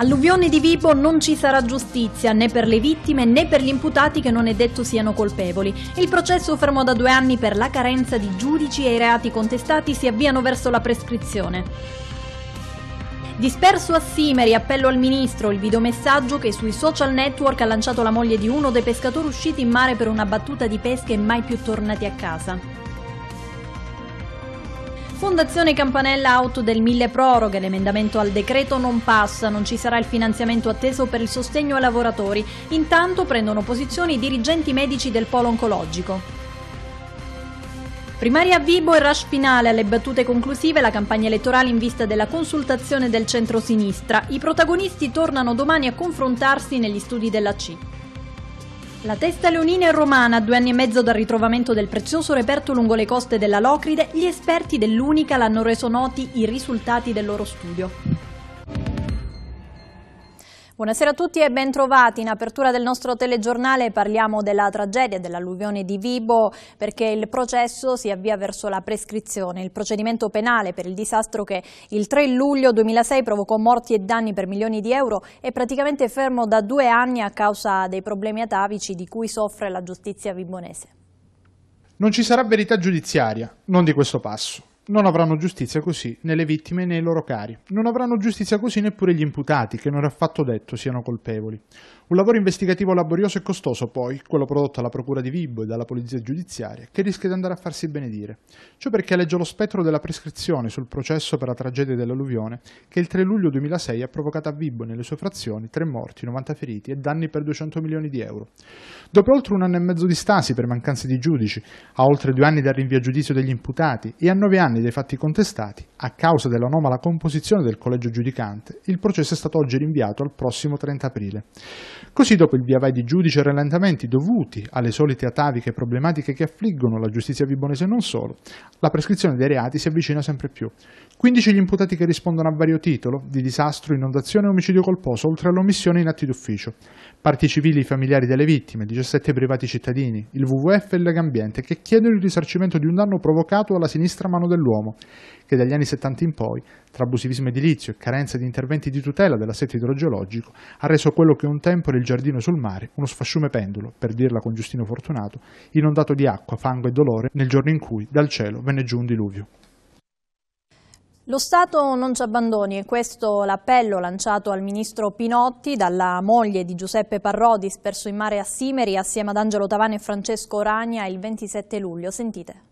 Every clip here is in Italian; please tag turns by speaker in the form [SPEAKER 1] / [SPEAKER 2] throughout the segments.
[SPEAKER 1] Alluvione di Vibo non ci sarà giustizia né per le vittime né per gli imputati che non è detto siano colpevoli. Il processo fermo da due anni per la carenza di giudici e i reati contestati si avviano verso la prescrizione. Disperso a Simeri, appello al ministro, il videomessaggio che sui social network ha lanciato la moglie di uno dei pescatori usciti in mare per una battuta di pesca e mai più tornati a casa. Fondazione Campanella Auto del Mille Proroghe, l'emendamento al decreto non passa, non ci sarà il finanziamento atteso per il sostegno ai lavoratori. Intanto prendono posizione i dirigenti medici del polo oncologico. Primaria a Vibo e rush finale alle battute conclusive la campagna elettorale in vista della consultazione del centro-sinistra. I protagonisti tornano domani a confrontarsi negli studi della C. La testa leonina e romana, due anni e mezzo dal ritrovamento del prezioso reperto lungo le coste della Locride, gli esperti dell'Unica l'hanno reso noti i risultati del loro
[SPEAKER 2] studio.
[SPEAKER 1] Buonasera a tutti e bentrovati. In apertura del nostro telegiornale parliamo della tragedia dell'alluvione di Vibo perché il processo si avvia verso la prescrizione. Il procedimento penale per il disastro che il 3 luglio 2006 provocò morti e danni per milioni di euro è praticamente fermo da due anni a causa dei problemi atavici di cui soffre la giustizia vibonese.
[SPEAKER 3] Non ci sarà verità giudiziaria, non di questo passo non avranno giustizia così né le vittime né i loro cari. Non avranno giustizia così neppure gli imputati, che non è affatto detto siano colpevoli. Un lavoro investigativo laborioso e costoso, poi, quello prodotto dalla Procura di Vibo e dalla Polizia Giudiziaria, che rischia di andare a farsi benedire. Ciò perché alleggia lo spettro della prescrizione sul processo per la tragedia dell'alluvione, che il 3 luglio 2006 ha provocato a Vibo e nelle sue frazioni tre morti, 90 feriti e danni per 200 milioni di euro. Dopo oltre un anno e mezzo di stasi per mancanza di giudici, a oltre due anni dal rinvio a giudizio degli imputati e a nove anni anni dei fatti contestati, a causa dell'anomala composizione del collegio giudicante, il processo è stato oggi rinviato al prossimo 30 aprile. Così, dopo il via vai di giudice e rallentamenti dovuti alle solite ataviche problematiche che affliggono la giustizia vibonese e non solo, la prescrizione dei reati si avvicina sempre più. 15 gli imputati che rispondono a vario titolo, di disastro, inondazione e omicidio colposo, oltre all'omissione in atti d'ufficio. Parti civili e familiari delle vittime, 17 privati cittadini, il WWF e il Legambiente, che chiedono il risarcimento di un danno provocato alla sinistra mano dell'uomo dell'uomo che dagli anni 70 in poi, tra abusivismo edilizio e carenza di interventi di tutela dell'assetto idrogeologico, ha reso quello che un tempo era il giardino sul mare, uno sfasciume pendolo, per dirla con Giustino Fortunato, inondato di acqua, fango e dolore nel giorno in cui dal cielo venne giù un diluvio.
[SPEAKER 1] Lo Stato non ci abbandoni e questo l'appello lanciato al ministro Pinotti dalla moglie di Giuseppe Parrodi, sperso in mare a Simeri, assieme ad Angelo Tavane e Francesco Ragna il 27 luglio. Sentite.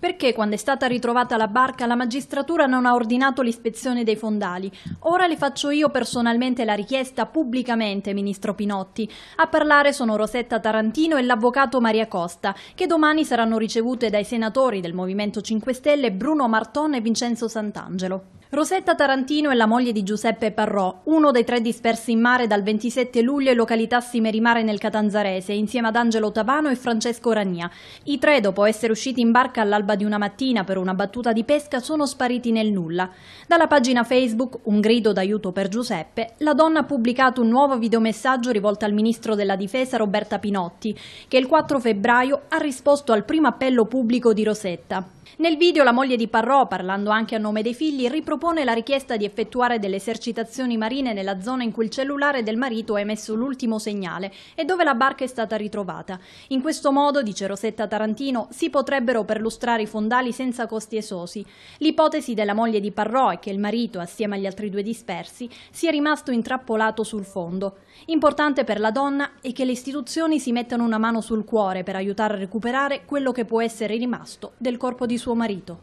[SPEAKER 1] Perché quando è stata ritrovata la barca la magistratura non ha ordinato l'ispezione dei fondali? Ora le faccio io personalmente la richiesta pubblicamente, Ministro Pinotti. A parlare sono Rosetta Tarantino e l'avvocato Maria Costa, che domani saranno ricevute dai senatori del Movimento 5 Stelle Bruno Marton e Vincenzo Sant'Angelo. Rosetta Tarantino è la moglie di Giuseppe Parrò, uno dei tre dispersi in mare dal 27 luglio in località Simerimare nel Catanzarese, insieme ad Angelo Tavano e Francesco Rania. I tre, dopo essere usciti in barca all'alba di una mattina per una battuta di pesca, sono spariti nel nulla. Dalla pagina Facebook Un grido d'aiuto per Giuseppe, la donna ha pubblicato un nuovo videomessaggio rivolto al ministro della Difesa Roberta Pinotti, che il 4 febbraio ha risposto al primo appello pubblico di Rosetta. Nel video la moglie di Parrò, parlando anche a nome dei figli, ripropone la richiesta di effettuare delle esercitazioni marine nella zona in cui il cellulare del marito ha emesso l'ultimo segnale e dove la barca è stata ritrovata. In questo modo, dice Rosetta Tarantino, si potrebbero perlustrare i fondali senza costi esosi. L'ipotesi della moglie di Parrò è che il marito, assieme agli altri due dispersi, sia rimasto intrappolato sul fondo. Importante per la donna è che le istituzioni si mettano una mano sul cuore per aiutare a recuperare quello che può essere rimasto del corpo di suo marito.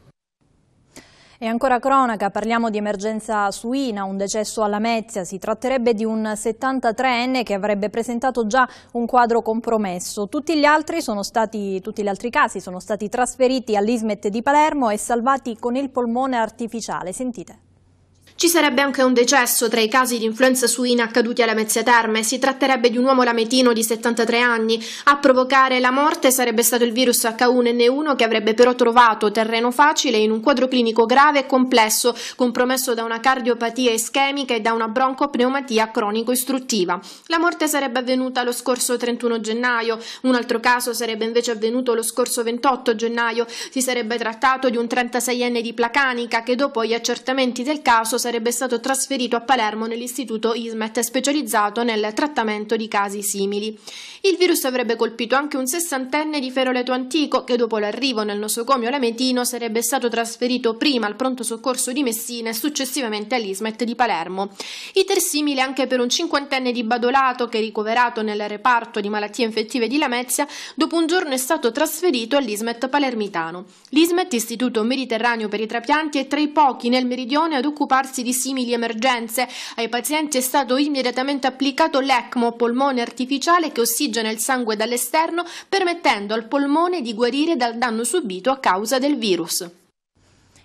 [SPEAKER 1] E ancora cronaca, parliamo di emergenza suina, un decesso alla Mezia. Si tratterebbe di un 73enne che avrebbe presentato già un quadro compromesso. Tutti gli altri, stati, tutti gli altri casi sono stati trasferiti all'Ismet di Palermo e salvati con il polmone artificiale. Sentite.
[SPEAKER 4] Ci sarebbe anche un decesso tra i casi di influenza suina accaduti alla Mezzia Terme. Si tratterebbe di un uomo lametino di 73 anni. A provocare la morte sarebbe stato il virus H1N1 che avrebbe però trovato terreno facile in un quadro clinico grave e complesso, compromesso da una cardiopatia ischemica e da una broncopneumatia cronico-istruttiva. La morte sarebbe avvenuta lo scorso 31 gennaio. Un altro caso sarebbe invece avvenuto lo scorso 28 gennaio. Si sarebbe trattato di un 36enne di Placanica che dopo gli accertamenti del caso sarebbe stato trasferito a Palermo nell'istituto ISMET specializzato nel trattamento di casi simili. Il virus avrebbe colpito anche un sessantenne di Feroleto Antico che dopo l'arrivo nel nosocomio Lametino sarebbe stato trasferito prima al pronto soccorso di Messina e successivamente all'ISMET di Palermo. Iter simile anche per un cinquantenne di Badolato che ricoverato nel reparto di malattie infettive di Lamezia dopo un giorno è stato trasferito all'ISMET palermitano. L'ISMET, Istituto Mediterraneo per i Trapianti, è tra i pochi nel meridione ad occuparsi rilevarsi di simili emergenze. Ai pazienti è stato immediatamente applicato l'ECMO, polmone artificiale che ossigena il sangue dall'esterno, permettendo al polmone di guarire dal danno subito a causa del virus.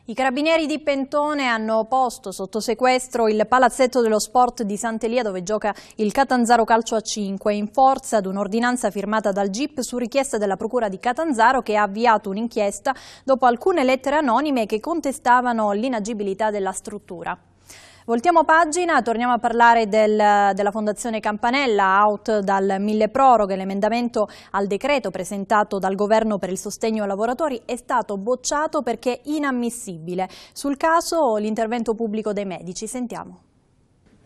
[SPEAKER 4] I carabinieri di Pentone hanno posto
[SPEAKER 1] sotto sequestro il palazzetto dello sport di Sant'Elia dove gioca il Catanzaro Calcio a 5 in forza ad un'ordinanza firmata dal GIP su richiesta della Procura di Catanzaro che ha avviato un'inchiesta dopo alcune lettere anonime che contestavano l'inagibilità della struttura. Voltiamo pagina, torniamo a parlare del, della Fondazione Campanella, out dal mille proroghe. L'emendamento al decreto presentato dal governo per il sostegno ai lavoratori è stato bocciato perché inammissibile. Sul caso l'intervento pubblico dei medici. Sentiamo.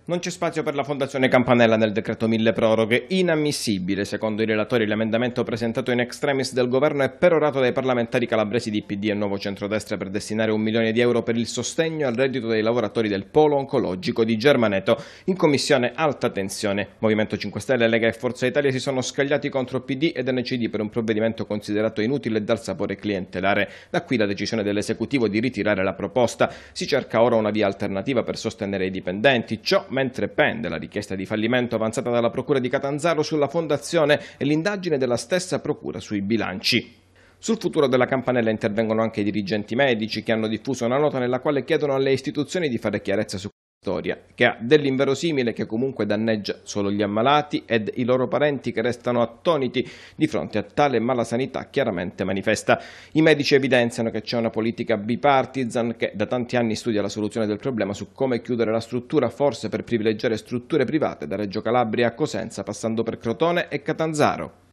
[SPEAKER 5] Non c'è spazio per la Fondazione Campanella nel decreto mille proroghe, inammissibile secondo i relatori l'emendamento presentato in extremis del governo e perorato dai parlamentari calabresi di PD e Nuovo Centrodestra per destinare un milione di euro per il sostegno al reddito dei lavoratori del polo oncologico di Germaneto. In commissione alta tensione, Movimento 5 Stelle, Lega e Forza Italia si sono scagliati contro PD ed NCD per un provvedimento considerato inutile e dal sapore clientelare. Da qui la decisione dell'esecutivo di ritirare la proposta. Si cerca ora una via alternativa per sostenere i dipendenti. Ciò mentre pende la richiesta di fallimento avanzata dalla Procura di Catanzaro sulla fondazione e l'indagine della stessa Procura sui bilanci. Sul futuro della campanella intervengono anche i dirigenti medici che hanno diffuso una nota nella quale chiedono alle istituzioni di fare chiarezza su storia, che ha dell'inverosimile che comunque danneggia solo gli ammalati ed i loro parenti che restano attoniti di fronte a tale malasanità chiaramente manifesta. I medici evidenziano che c'è una politica bipartisan che da tanti anni studia la soluzione del problema su come chiudere la struttura, forse per privilegiare strutture private da Reggio Calabria a Cosenza, passando per Crotone e Catanzaro.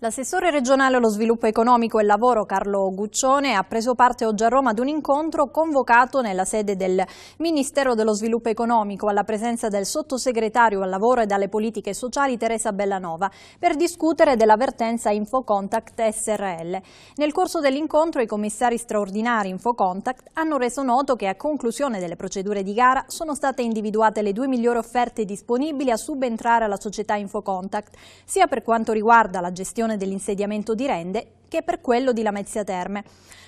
[SPEAKER 1] L'assessore regionale allo sviluppo economico e lavoro Carlo Guccione ha preso parte oggi a Roma ad un incontro convocato nella sede del Ministero dello Sviluppo Economico alla presenza del sottosegretario al lavoro e dalle politiche sociali Teresa Bellanova per discutere dell'avvertenza Infocontact SRL. Nel corso dell'incontro i commissari straordinari Infocontact hanno reso noto che a conclusione delle procedure di gara sono state individuate le due migliori offerte disponibili a subentrare alla società Infocontact, sia per quanto riguarda la gestione occasione dell'insediamento di Rende che per quello di Lamezia Terme.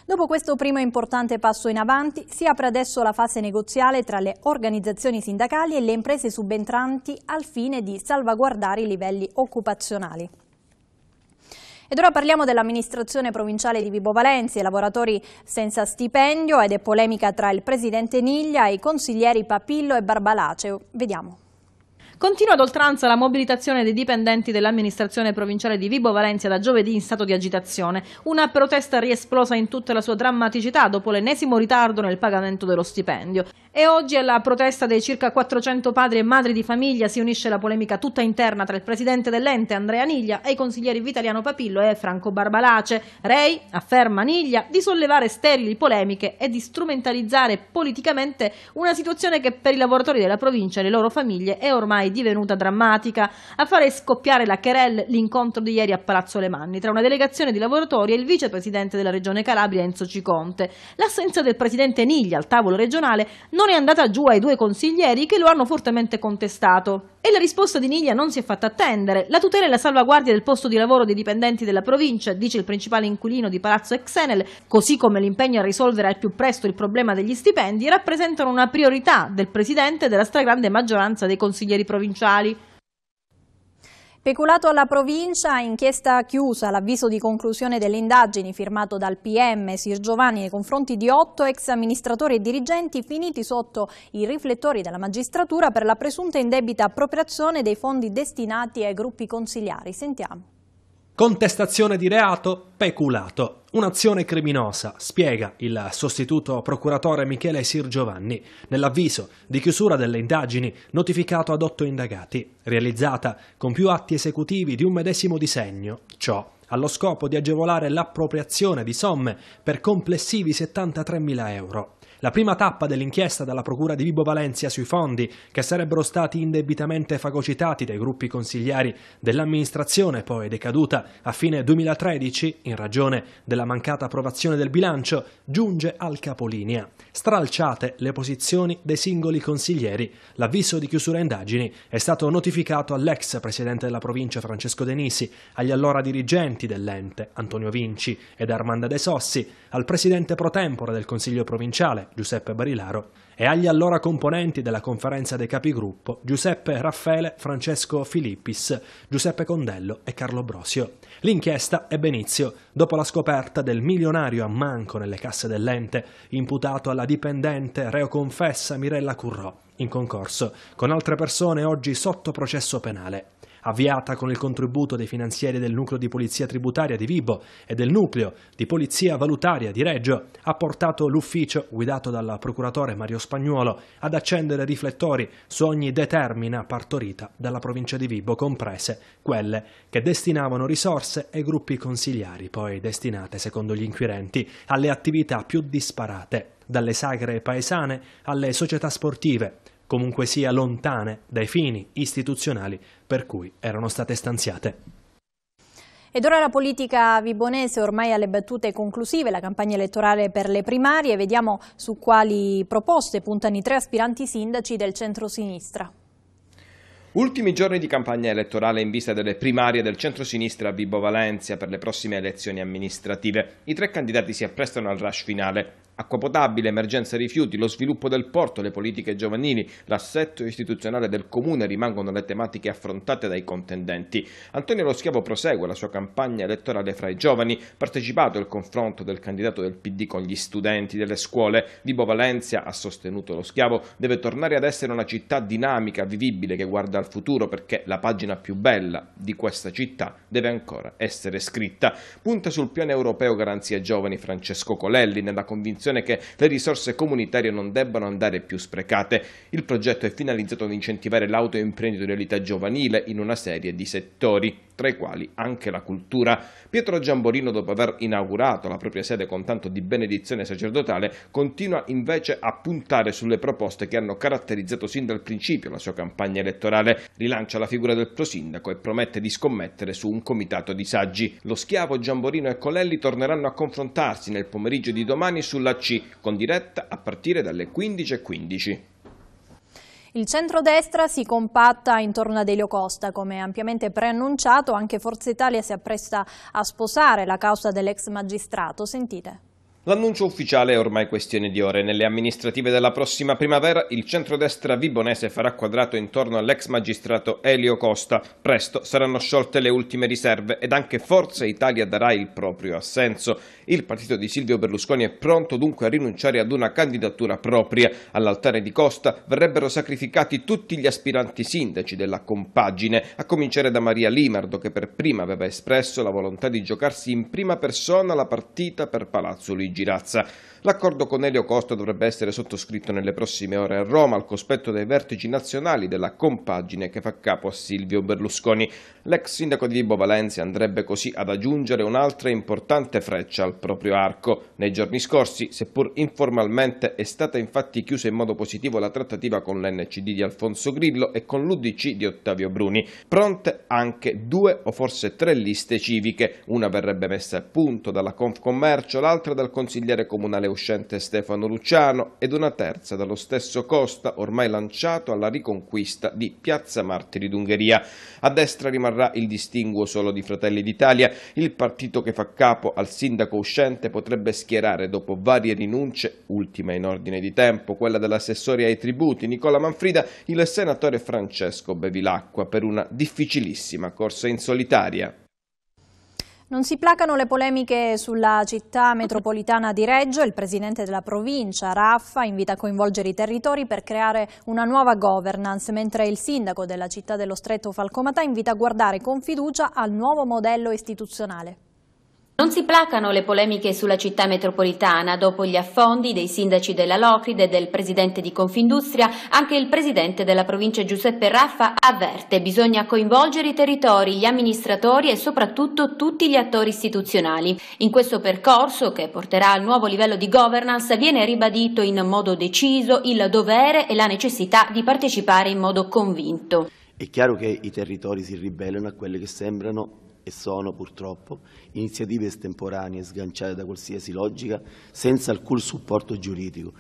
[SPEAKER 1] Dopo questo primo importante passo in avanti, si apre adesso la fase negoziale tra le organizzazioni sindacali e le imprese subentranti al fine di salvaguardare i livelli occupazionali. Ed ora parliamo dell'amministrazione provinciale di Vibo Valenzi, lavoratori senza stipendio ed è polemica tra il presidente Niglia e i consiglieri Papillo e Barbalaceo. Vediamo.
[SPEAKER 2] Continua ad oltranza la mobilitazione dei dipendenti dell'amministrazione provinciale di Vibo Valencia da giovedì in stato di agitazione. Una protesta riesplosa in tutta la sua drammaticità dopo l'ennesimo ritardo nel pagamento dello stipendio. E oggi alla protesta dei circa 400 padri e madri di famiglia si unisce la polemica tutta interna tra il presidente dell'ente Andrea Niglia e i consiglieri Vitaliano Papillo e Franco Barbalace. Rei afferma Niglia di sollevare sterili polemiche e di strumentalizzare politicamente una situazione che per i lavoratori della provincia e le loro famiglie è ormai divenuta drammatica a fare scoppiare la querelle l'incontro di ieri a Palazzo Le Manni tra una delegazione di lavoratori e il vicepresidente della regione Calabria Enzo Ciconte. L'assenza del presidente Niglia al tavolo regionale non è andata giù ai due consiglieri che lo hanno fortemente contestato. E la risposta di Niglia non si è fatta attendere. La tutela e la salvaguardia del posto di lavoro dei dipendenti della provincia, dice il principale inquilino di Palazzo Exenel, così come l'impegno a risolvere al più presto il problema degli stipendi, rappresentano una priorità del Presidente e della stragrande maggioranza dei consiglieri provinciali. Peculato alla provincia, inchiesta chiusa, l'avviso di conclusione delle indagini
[SPEAKER 1] firmato dal PM Sir Giovanni nei confronti di otto ex amministratori e dirigenti finiti sotto i riflettori della magistratura per la presunta indebita appropriazione dei fondi destinati ai gruppi consigliari. Sentiamo.
[SPEAKER 6] Contestazione di reato, peculato. Un'azione criminosa, spiega il sostituto procuratore Michele Sir Giovanni nell'avviso di chiusura delle indagini notificato ad otto indagati, realizzata con più atti esecutivi di un medesimo disegno. Ciò allo scopo di agevolare l'appropriazione di somme per complessivi 73.000 euro. La prima tappa dell'inchiesta dalla Procura di Vibo Valencia sui fondi che sarebbero stati indebitamente fagocitati dai gruppi consigliari dell'amministrazione, poi decaduta a fine 2013 in ragione della mancata approvazione del bilancio, giunge al capolinea. Stralciate le posizioni dei singoli consiglieri. L'avviso di chiusura indagini è stato notificato all'ex presidente della provincia Francesco De Nisi, agli allora dirigenti dell'ente Antonio Vinci ed Armanda De Sossi, al presidente pro tempore del Consiglio provinciale Giuseppe Barilaro, e agli allora componenti della conferenza dei capigruppo Giuseppe Raffaele, Francesco Filippis, Giuseppe Condello e Carlo Brosio. L'inchiesta ebbe inizio dopo la scoperta del milionario a manco nelle casse dell'ente, imputato alla dipendente reo confessa Mirella Currò, in concorso con altre persone oggi sotto processo penale avviata con il contributo dei finanzieri del nucleo di polizia tributaria di Vibo e del nucleo di polizia valutaria di Reggio, ha portato l'ufficio, guidato dal procuratore Mario Spagnuolo, ad accendere riflettori su ogni determina partorita dalla provincia di Vibo, comprese quelle che destinavano risorse ai gruppi consigliari, poi destinate, secondo gli inquirenti, alle attività più disparate dalle sagre paesane alle società sportive, comunque sia lontane dai fini istituzionali per cui erano state stanziate.
[SPEAKER 1] Ed ora la politica vibonese ormai alle battute conclusive, la campagna elettorale per le primarie, vediamo su quali proposte puntano i tre aspiranti sindaci del centro-sinistra.
[SPEAKER 5] Ultimi giorni di campagna elettorale in vista delle primarie del centro-sinistra a Vibo Valencia per le prossime elezioni amministrative. I tre candidati si apprestano al rush finale acqua potabile, emergenza rifiuti, lo sviluppo del porto, le politiche giovanili, l'assetto istituzionale del comune rimangono le tematiche affrontate dai contendenti. Antonio Lo Schiavo prosegue la sua campagna elettorale fra i giovani, partecipato al confronto del candidato del PD con gli studenti delle scuole. Vibo Valencia, ha sostenuto Lo Schiavo, deve tornare ad essere una città dinamica, vivibile, che guarda al futuro perché la pagina più bella di questa città deve ancora essere scritta. Punta sul piano europeo Garanzia Giovani Francesco Colelli nella convinzione convinzione che le risorse comunitarie non debbano andare più sprecate. Il progetto è finalizzato ad incentivare l'autoimprenditorialità giovanile in una serie di settori tra i quali anche la cultura. Pietro Giamborino, dopo aver inaugurato la propria sede con tanto di benedizione sacerdotale, continua invece a puntare sulle proposte che hanno caratterizzato sin dal principio la sua campagna elettorale, rilancia la figura del prosindaco e promette di scommettere su un comitato di saggi. Lo schiavo Giamborino e Colelli torneranno a confrontarsi nel pomeriggio di domani sulla C, con diretta a partire dalle 15.15.
[SPEAKER 1] Il centrodestra si compatta intorno ad Elio Costa, come ampiamente preannunciato, anche Forza Italia si appresta a sposare la causa dell'ex magistrato. Sentite.
[SPEAKER 5] L'annuncio ufficiale è ormai questione di ore. Nelle amministrative della prossima primavera il centrodestra vibonese farà quadrato intorno all'ex magistrato Elio Costa. Presto saranno sciolte le ultime riserve ed anche Forza Italia darà il proprio assenso. Il partito di Silvio Berlusconi è pronto dunque a rinunciare ad una candidatura propria. All'altare di Costa verrebbero sacrificati tutti gli aspiranti sindaci della compagine, a cominciare da Maria Limardo che per prima aveva espresso la volontà di giocarsi in prima persona la partita per Palazzo Luigi di Girazza. L'accordo con Elio Costa dovrebbe essere sottoscritto nelle prossime ore a Roma al cospetto dei vertici nazionali della compagine che fa capo a Silvio Berlusconi. L'ex sindaco di Vibo Valencia andrebbe così ad aggiungere un'altra importante freccia al proprio arco. Nei giorni scorsi, seppur informalmente, è stata infatti chiusa in modo positivo la trattativa con l'NCD di Alfonso Grillo e con l'UDC di Ottavio Bruni. Pronte anche due o forse tre liste civiche. Una verrebbe messa a punto dalla Confcommercio, l'altra dal consigliere comunale uscente Stefano Luciano ed una terza dallo stesso Costa ormai lanciato alla riconquista di Piazza Martiri d'Ungheria. A destra rimarrà il distinguo solo di Fratelli d'Italia, il partito che fa capo al sindaco uscente potrebbe schierare dopo varie rinunce, ultima in ordine di tempo, quella dell'assessore ai tributi Nicola Manfrida, il senatore Francesco Bevilacqua per una difficilissima corsa in solitaria.
[SPEAKER 1] Non si placano le polemiche sulla città metropolitana di Reggio. Il presidente della provincia, Raffa, invita a coinvolgere i territori per creare una nuova governance, mentre il sindaco della città dello Stretto Falcomatà invita a guardare con fiducia al nuovo modello istituzionale. Non si placano le polemiche sulla città metropolitana. Dopo gli affondi dei sindaci della Locride e del presidente di Confindustria, anche il presidente della provincia Giuseppe Raffa avverte bisogna coinvolgere i territori, gli amministratori e soprattutto tutti gli attori istituzionali. In questo percorso, che porterà al nuovo livello di governance, viene ribadito in modo deciso il dovere e la necessità di partecipare in modo convinto.
[SPEAKER 7] È chiaro che i territori si ribellano a quelle che sembrano e sono purtroppo iniziative estemporanee sganciate da qualsiasi logica senza alcun supporto giuridico.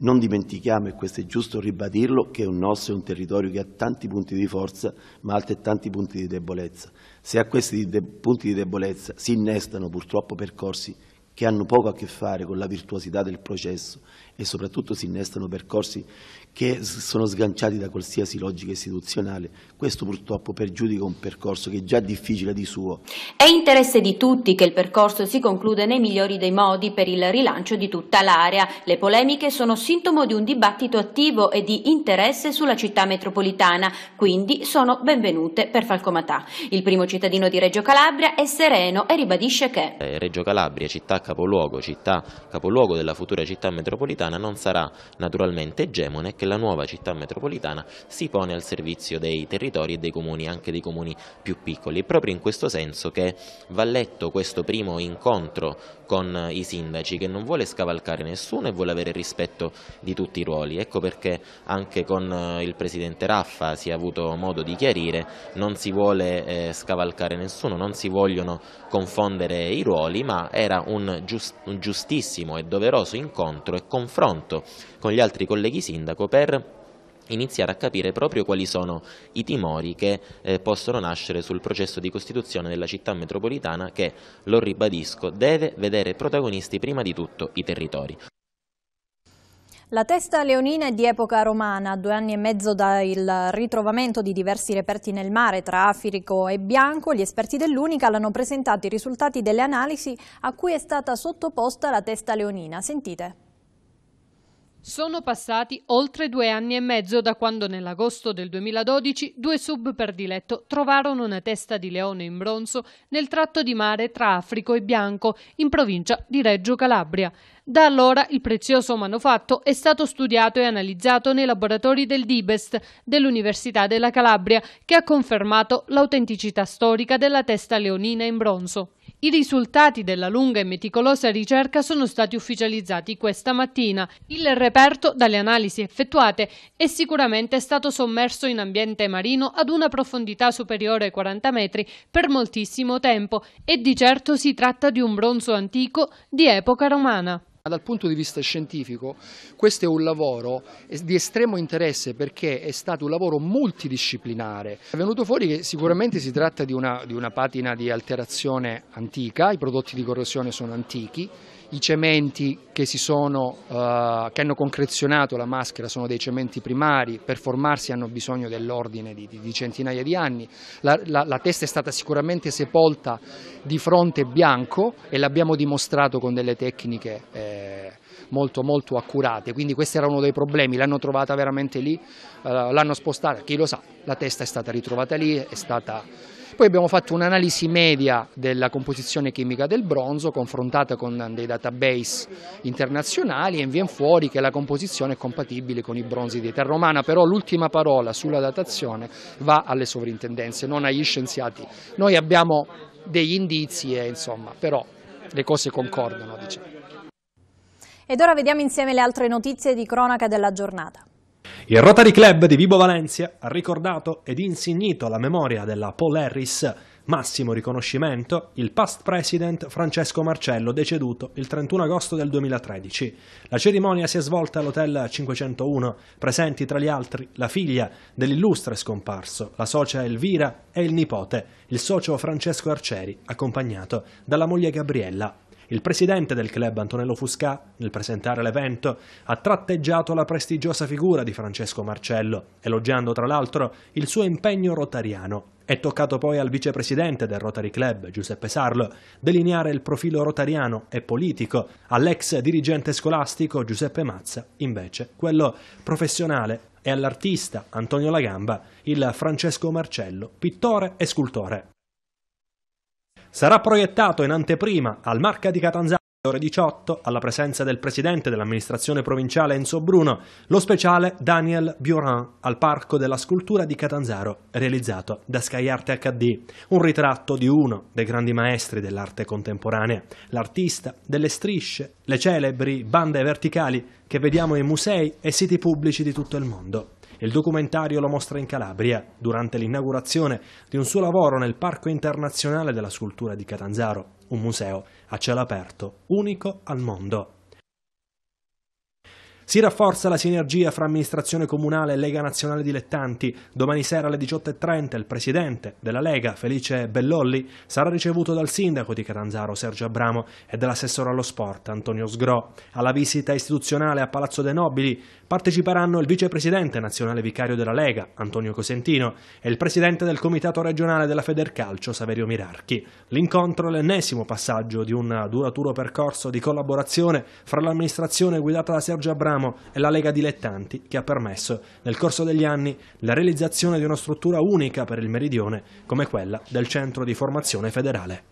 [SPEAKER 7] Non dimentichiamo, e questo è giusto ribadirlo, che un nostro è un territorio che ha tanti punti di forza ma altrettanti punti di debolezza. Se a questi punti di debolezza si innestano purtroppo percorsi che hanno poco a che fare con la virtuosità del processo e soprattutto si innestano percorsi che sono sganciati da qualsiasi logica istituzionale. Questo purtroppo pregiudica un percorso che è già difficile di suo.
[SPEAKER 1] È interesse di tutti che il percorso si concluda nei migliori dei modi per il rilancio di tutta l'area. Le polemiche sono sintomo di un dibattito attivo e di interesse sulla città metropolitana, quindi sono benvenute per Falcomatà. Il primo cittadino di Reggio Calabria è sereno e ribadisce che
[SPEAKER 7] eh, Reggio Calabria, città capoluogo, città, capoluogo della futura città metropolitana non sarà naturalmente egemone che la nuova città metropolitana si pone al servizio dei territori e dei comuni, anche dei comuni più piccoli. È proprio in questo senso che va letto questo primo incontro con i sindaci, che non vuole scavalcare nessuno e vuole avere rispetto di tutti i ruoli. Ecco perché anche con eh, il Presidente Raffa si è avuto modo di chiarire, non si vuole eh, scavalcare nessuno, non si vogliono confondere i ruoli, ma era un, un giustissimo e doveroso incontro e confronto con gli altri colleghi sindaco per iniziare a capire proprio quali sono i timori che eh, possono nascere sul processo di costituzione della città metropolitana che, lo ribadisco, deve vedere protagonisti prima di tutto i territori.
[SPEAKER 1] La testa leonina è di epoca romana, due anni e mezzo dal ritrovamento di diversi reperti nel mare tra Africo e Bianco, gli esperti dell'Unica l'hanno presentato i risultati delle analisi a cui è stata sottoposta la testa leonina. Sentite.
[SPEAKER 4] Sono passati oltre due anni e mezzo da quando nell'agosto del 2012 due sub per diletto trovarono una testa di leone in bronzo nel tratto di mare tra Africo e Bianco, in provincia di Reggio Calabria. Da allora il prezioso manufatto è stato studiato e analizzato nei laboratori del DIBEST dell'Università della Calabria, che ha confermato l'autenticità storica della testa leonina in bronzo. I risultati della lunga e meticolosa ricerca sono stati ufficializzati questa mattina. Il reperto, dalle analisi effettuate, è sicuramente stato sommerso in ambiente marino ad una profondità superiore ai 40 metri per moltissimo tempo e di certo si tratta di un bronzo antico di epoca romana.
[SPEAKER 8] Dal punto di vista scientifico questo è un lavoro eh, di estremo interesse perché è stato un lavoro multidisciplinare. È venuto fuori che sicuramente si tratta di una, di una patina di alterazione antica, i prodotti di corrosione sono antichi, i cementi che, sono, eh, che, hanno concrezionato la maschera sono dei cementi primari, per formarsi hanno bisogno dell'ordine di, di, centinaia di anni, la, la, la testa è stata sicuramente sepolta di fronte bianco e l'abbiamo dimostrato con delle tecniche eh, molto, molto accurate, quindi questo era uno dei problemi, l'hanno trovata veramente lì, eh, l'hanno spostata, chi lo sa, la testa è stata ritrovata lì, è stata poi abbiamo fatto un'analisi media della composizione chimica del bronzo confrontata con dei database internazionali e viene fuori che la composizione è compatibile con i bronzi di età romana, però l'ultima parola sulla datazione va alle sovrintendenze, non agli scienziati. Noi abbiamo degli indizi, e, insomma, però le cose concordano. Diciamo.
[SPEAKER 1] Ed ora vediamo insieme le altre notizie di cronaca della giornata.
[SPEAKER 9] Il
[SPEAKER 6] Rotary Club di Vibo Valencia ha ricordato ed insignito alla memoria della Paul Harris massimo riconoscimento il past president Francesco Marcello, deceduto il 31 agosto del 2013. La cerimonia si è svolta all'Hotel 501, presenti tra gli altri la figlia dell'illustre scomparso, la socia Elvira e il nipote, il socio Francesco Arceri, accompagnato dalla moglie Gabriella il presidente del club Antonello Fusca, nel presentare l'evento, ha tratteggiato la prestigiosa figura di Francesco Marcello, elogiando tra l'altro il suo impegno rotariano. È toccato poi al vicepresidente del Rotary Club, Giuseppe Sarlo, delineare il profilo rotariano e politico, all'ex dirigente scolastico Giuseppe Mazza, invece, quello professionale e all'artista Antonio Lagamba il Francesco Marcello, pittore e scultore. Sarà proiettato in anteprima al Marca di Catanzaro alle ore 18 alla presenza del presidente dell'amministrazione provinciale Enzo Bruno lo speciale Daniel Biorin al Parco della Scultura di Catanzaro realizzato da Skyarte HD, un ritratto di uno dei grandi maestri dell'arte contemporanea, l'artista delle strisce, le celebri bande verticali che vediamo in musei e siti pubblici di tutto il mondo. Il documentario lo mostra in Calabria, durante l'inaugurazione di un suo lavoro nel Parco Internazionale della Scultura di Catanzaro, un museo a cielo aperto, unico al mondo. Si rafforza la sinergia fra amministrazione comunale e Lega Nazionale Dilettanti. Domani sera alle 18.30 il presidente della Lega, Felice Bellolli, sarà ricevuto dal sindaco di Catanzaro, Sergio Abramo, e dall'assessore allo sport, Antonio Sgro. Alla visita istituzionale a Palazzo dei Nobili parteciperanno il vicepresidente nazionale vicario della Lega, Antonio Cosentino, e il presidente del comitato regionale della Federcalcio, Saverio Mirarchi. L'incontro è l'ennesimo passaggio di un duraturo percorso di collaborazione fra l'amministrazione guidata da Sergio Abramo Bergamo diciamo, e la Lega Dilettanti che ha permesso nel corso degli anni la realizzazione di una struttura unica per il meridione come quella del Centro di Formazione Federale.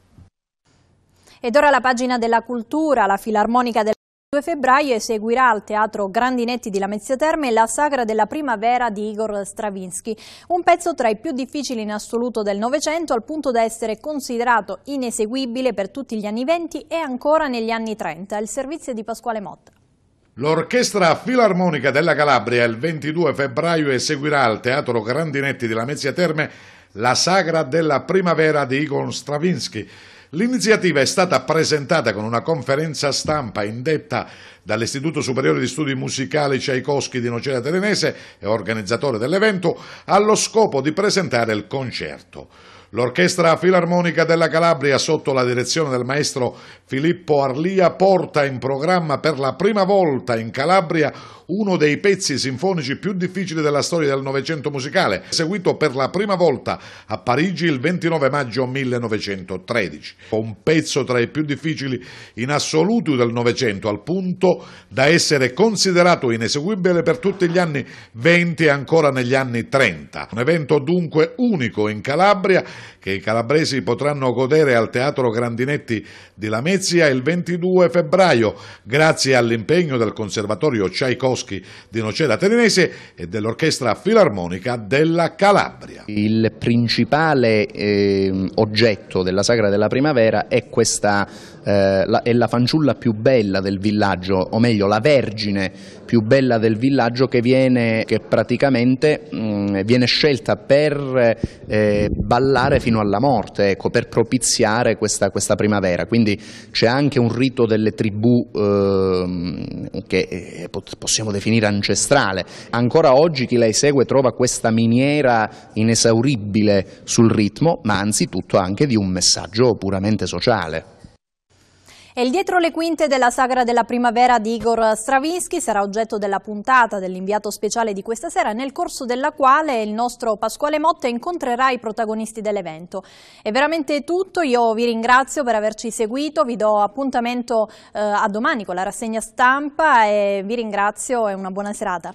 [SPEAKER 1] Ed ora la pagina della cultura, la filarmonica del 2 febbraio eseguirà al Teatro Grandinetti di Lamezia Terme la sagra della primavera di Igor Stravinsky, un pezzo tra i più difficili in assoluto del Novecento al punto da essere considerato ineseguibile per tutti gli anni venti e ancora negli anni trenta. Il servizio di Pasquale Motta.
[SPEAKER 9] L'Orchestra Filarmonica della Calabria il 22 febbraio eseguirà al Teatro Grandinetti di Lamezia Terme la Sagra della Primavera di Igor Stravinsky. L'iniziativa è stata presentata con una conferenza stampa indetta dall'Istituto Superiore di Studi Musicali Tchaikovsky di Nocera Terenese e organizzatore dell'evento allo scopo di presentare il concerto. L'Orchestra Filarmonica della Calabria, sotto la direzione del maestro Filippo Arlia porta in programma per la prima volta in Calabria uno dei pezzi sinfonici più difficili della storia del Novecento musicale, eseguito per la prima volta a Parigi il 29 maggio 1913. Un pezzo tra i più difficili in assoluto del Novecento, al punto da essere considerato ineseguibile per tutti gli anni 20 e ancora negli anni 30. Un evento dunque unico in Calabria che i calabresi potranno godere al Teatro Grandinetti di Lamezia Venezia il 22 febbraio, grazie all'impegno del Conservatorio Tchaikovsky di Nocera Terinese e dell'Orchestra Filarmonica della Calabria. Il principale
[SPEAKER 8] eh, oggetto della Sagra della Primavera è questa eh, la, è la fanciulla più bella del villaggio, o meglio la vergine più bella del villaggio che, viene, che praticamente mh, mm, viene scelta per eh, ballare fino alla morte, ecco, per propiziare questa, questa primavera. Quindi c'è anche un rito delle tribù ehm, eh, che possiamo definire ancestrale. Ancora oggi chi la esegue trova questa miniera inesauribile sul ritmo, ma anzitutto anche di un messaggio puramente sociale.
[SPEAKER 1] E il dietro le quinte della sagra della primavera di Igor Stravinsky sarà oggetto della puntata dell'inviato speciale di questa sera, nel corso della quale il nostro Pasquale Motte incontrerà i protagonisti dell'evento. È veramente tutto, io vi ringrazio per averci seguito, vi do appuntamento eh, a domani con la rassegna stampa e vi ringrazio e una buona serata.